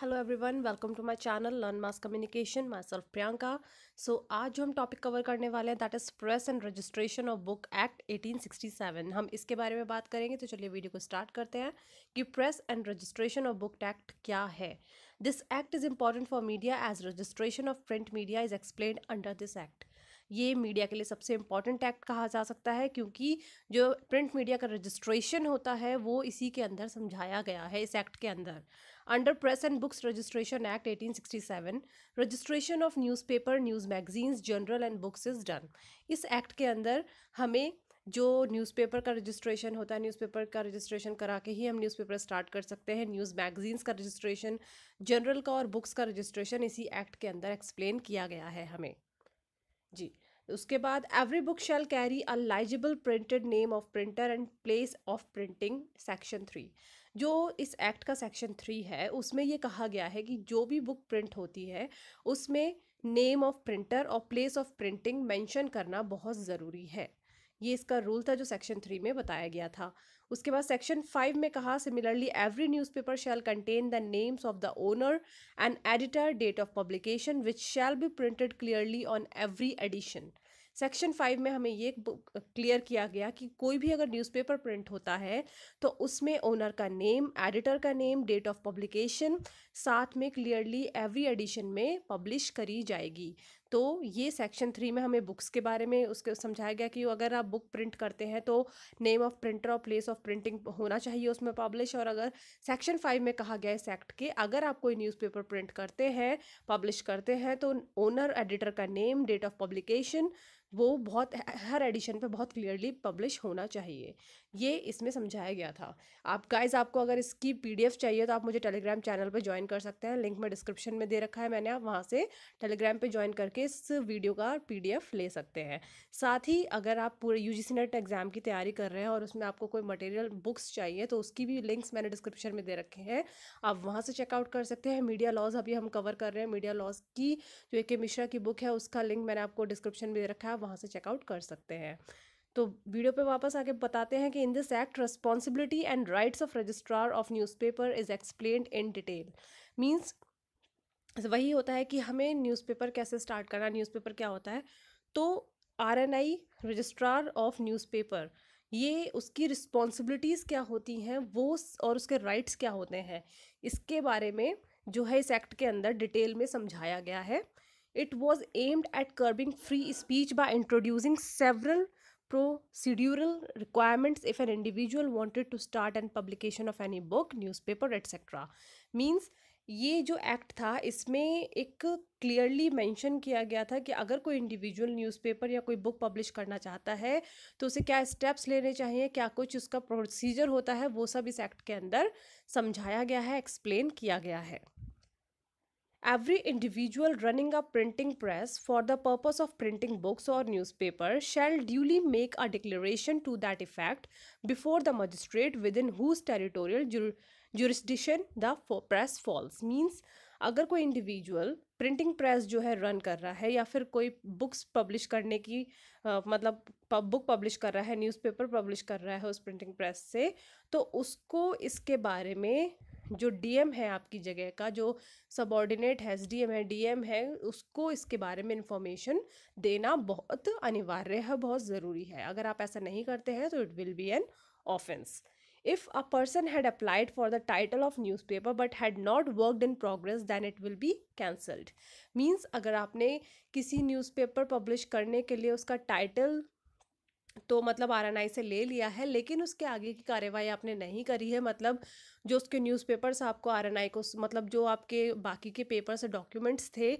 Hello everyone welcome to my channel learn mass communication myself Priyanka so आज जो हम topic cover करने वाले हैं that is press and registration of book act 1867 हम इसके बारे में बात करेंगे तो चलिए वीडियो को स्टार्ट करते हैं कि press and registration of book act क्या है this act is important for media as registration of print media is explain under this act ये मीडिया के लिए सबसे इम्पॉर्टेंट एक्ट कहा जा सकता है क्योंकि जो प्रिंट मीडिया का रजिस्ट्रेशन होता है वो इसी के अंदर समझाया गया है इस एक्ट के अंदर under press and books registration act 1867 registration of newspaper news magazines journal and books is done इस एक्ट के अंदर हमें जो न्यूज़पेपर का रजिस्ट्रेशन होता है न्यूज़पेपर का रजिस्ट्रेशन करा के ही हम न्यूज़पेपर स्टार्ट कर सकते हैं न्यूज़ मैगजीन्स का रजिस्ट्रेशन जनरल का और बुक्स का रजिस्ट्रेशन इसी एक्ट के अंदर एक्सप्लेन किया गया है हमें जी उसके बाद every book shall carry a legible printed name of printer and place of printing section three जो इस एक्ट का सेक्शन थ्री है उसमें ये कहा गया है कि जो भी बुक प्रिंट होती है उसमें नेम ऑफ प्रिंटर और प्लेस ऑफ प्रिंटिंग मेंशन करना बहुत ज़रूरी है ये इसका रूल था जो सेक्शन थ्री में बताया गया था उसके बाद सेक्शन फाइव में कहा similarly every newspaper shall contain the names of the owner and editor date of publication which shall be printed clearly on every edition section five में हमें ये क्लियर किया गया कि कोई भी अगर न्यूज़पेपर प्रिंट होता है तो उसमें ओनर का नेम एडिटर का नेम डेट ऑफ पब्लिकेशन साथ में क्लियरली एवरी एडिशन में पब्लिश करी जाएगी तो ये सेक्शन थ्री में हमें बुक्स के बारे में उसके समझाया गया कि अगर आप बुक प्रिंट करते हैं तो नेम ऑफ प्रिंटर और प्लेस ऑफ प्रिंटिंग होना चाहिए उसमें पब्लिश और अगर सेक्शन फाइव में कहा गया इस एक्ट के अगर आप कोई न्यूज़पेपर प्रिंट करते हैं पब्लिश करते हैं तो ओनर एडिटर का नेम डेट ऑफ पब्लिकेशन वो बहुत हर एडिशन पे बहुत क्लियरली पब्लिश होना चाहिए ये इसमें समझाया गया था आप गाइज आपको अगर इसकी पीडीएफ चाहिए तो आप मुझे टेलीग्राम चैनल पर ज्वाइन कर सकते हैं लिंक में डिस्क्रिप्शन में दे रखा है मैंने आप वहाँ से टेलीग्राम पर ज्वाइन करके करके इस वीडियो का पीडीएफ ले सकते हैं साथ ही अगर आप पूरे यू जी नेट एग्ज़ाम की तैयारी कर रहे हैं और उसमें आपको कोई मटेरियल बुक्स चाहिए तो उसकी भी लिंक्स मैंने डिस्क्रिप्शन में दे रखे हैं आप वहाँ से चेकआउट कर सकते हैं मीडिया लॉज अभी हम कवर कर रहे हैं मीडिया लॉज की जो ए के मिश्रा की बुक है उसका लिंक मैंने आपको डिस्क्रिप्शन में दे रखा है आप वहाँ से चेकआउट कर सकते हैं तो वीडियो पे वापस आके बताते हैं कि in this act responsibility and rights of registrar of newspaper is explain in detail means वही होता है कि हमें न्यूज़पेपर कैसे स्टार्ट करना न्यूज़पेपर क्या होता है तो R N I registrar of newspaper ये उसकी रिस्पॉन्सिबिलिटीज़ क्या होती हैं वो और उसके राइट्स क्या होते हैं इसके बारे में जो है इस एक्ट के अंदर डिटेल में समझाया गया है it was aimed at curbing free speech by introducing several procedural requirements if an individual wanted to start and publication of any book newspaper etcetera means ये जो एक्ट था इसमें एक क्लियरली मेंशन किया गया था कि अगर कोई इंडिविजुअल न्यूज़पेपर या कोई बुक पब्लिश करना चाहता है तो उसे क्या स्टेप्स लेने चाहिए क्या कुछ उसका प्रोसीजर होता है वो सब इस एक्ट के अंदर समझाया गया है एक्सप्लेन किया गया है every individual running a printing press for the purpose of printing books और newspaper shall duly make a declaration to that effect before the magistrate within whose territorial jurisdiction the press falls means अगर कोई individual printing press जो है run कर रहा है या फिर कोई बुक्स पब्लिश करने की आ, मतलब बुक पब्लिश कर रहा है न्यूज़पेपर पब्लिश कर रहा है उस प्रिंटिंग प्रेस से तो उसको इसके बारे में जो डीएम है आपकी जगह का जो सबऑर्डिनेट है डी है डीएम है उसको इसके बारे में इंफॉर्मेशन देना बहुत अनिवार्य है बहुत ज़रूरी है अगर आप ऐसा नहीं करते हैं तो it will be an offence If a person had applied for the title of newspaper but had not worked in progress then it will be cancelled. Means अगर आपने किसी newspaper publish करने के लिए उसका title तो मतलब आर से ले लिया है लेकिन उसके आगे की कार्यवाही आपने नहीं करी है मतलब जो उसके न्यूज़पेपर्स आपको आई को मतलब जो आपके बाकी के पेपर्स डॉक्यूमेंट्स थे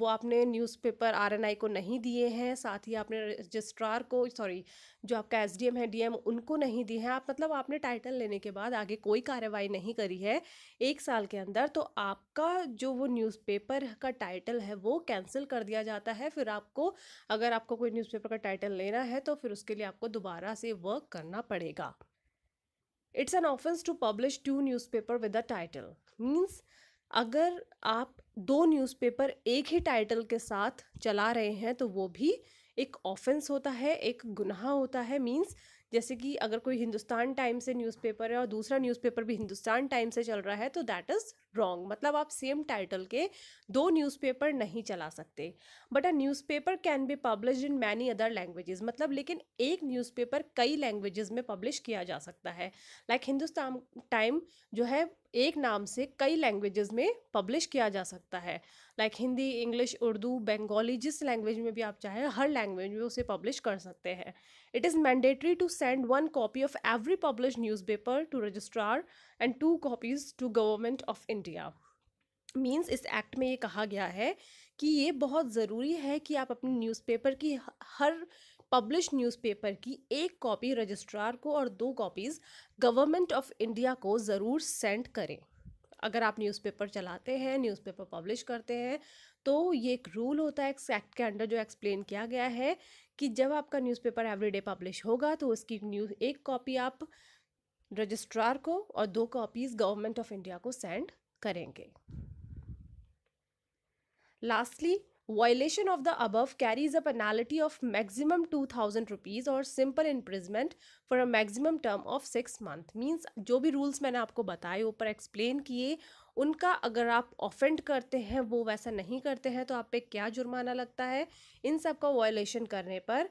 वो आपने न्यूज़पेपर आई को नहीं दिए हैं साथ ही आपने रजिस्ट्रार को सॉरी जो आपका एम है एम उनको नहीं दिए हैं आप मतलब आपने टाइटल लेने के बाद आगे कोई कार्रवाई नहीं करी है एक साल के अंदर तो आपका जो वो न्यूज़पेपर का टाइटल है वो कैंसिल कर दिया जाता है फिर आपको अगर आपको कोई न्यूज़पेपर का टाइटल लेना है तो फिर उसके लिए आपको दोबारा से वर्क करना पड़ेगा it's an offence to publish to newspaper with a title means अगर आप दो न्यूज़पेपर एक ही टाइटल के साथ चला रहे हैं तो वो भी एक ऑफेंस होता है एक गुनाह होता है मीन्स जैसे कि अगर कोई हिंदुस्तान टाइम से न्यूज़पेपर है और दूसरा न्यूज़पेपर भी हिंदुस्तान टाइम से चल रहा है तो दैट इज़ रॉन्ग मतलब आप सेम टाइटल के दो न्यूज़पेपर नहीं चला सकते but a newspaper can be publish in many other languages मतलब लेकिन एक न्यूज़पेपर कई लैंग्वेजेस में पब्लिश किया जा सकता है लाइक like हिंदुस्तान टाइम जो है एक नाम से कई लैंग्वेजेस में पब्लिश किया जा सकता है like like Hindi English Urdu Bengali जिस लैंग्वेज में भी आप चाहें हर लैंग्वेज में उसे पब्लिश कर सकते हैं it is mandatory to send one copy of every published newspaper to registrar and two copies to government of India. Means इस एक्ट में ये कहा गया है कि ये बहुत ज़रूरी है कि आप अपने न्यूज़पेपर की हर पब्लिश न्यूज़पेपर की एक कॉपी रजिस्ट्रार को और दो कॉपीज़ गवर्नमेंट ऑफ इंडिया को ज़रूर सेंड करें अगर आप न्यूज़पेपर चलाते हैं न्यूज़पेपर पब्लिश करते हैं तो ये एक रूल होता है इस एक्ट के अंडर जो एक्सप्लेन किया गया है कि जब आपका न्यूज़पेपर एवरीडे पब्लिश होगा तो उसकी न्यूज एक कॉपी आप रजिस्ट्रार को और दो कॉपीज गवर्नमेंट ऑफ इंडिया को सेंड करेंगे lastly violation of the above carries a penalty of maximum two thousand rupees और simple imprisonment for a maximum term of six month means जो भी रूल्स मैंने आपको बताए ऊपर एक्सप्लेन किए उनका अगर आप ऑफेंड करते हैं वो वैसा नहीं करते हैं तो आप पे क्या जुर्माना लगता है इन सब का वायलेशन करने पर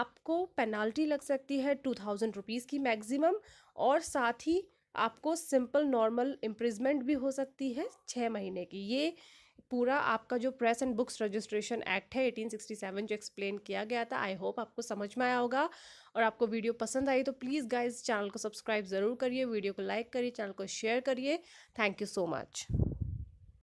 आपको पेनाल्टी लग सकती है टू थाउजेंड रुपीज़ की मैक्सिमम और साथ ही आपको सिंपल नॉर्मल इम्प्रिजमेंट भी हो सकती है छः महीने की ये पूरा आपका जो press and books registration act है 1867 जो एक्सप्लेन किया गया था आई होप आपको समझ में आया होगा और आपको वीडियो पसंद आई तो प्लीज़ गाइज चैनल को सब्सक्राइब ज़रूर करिए वीडियो को लाइक करिए चैनल को शेयर करिए थैंक यू सो मच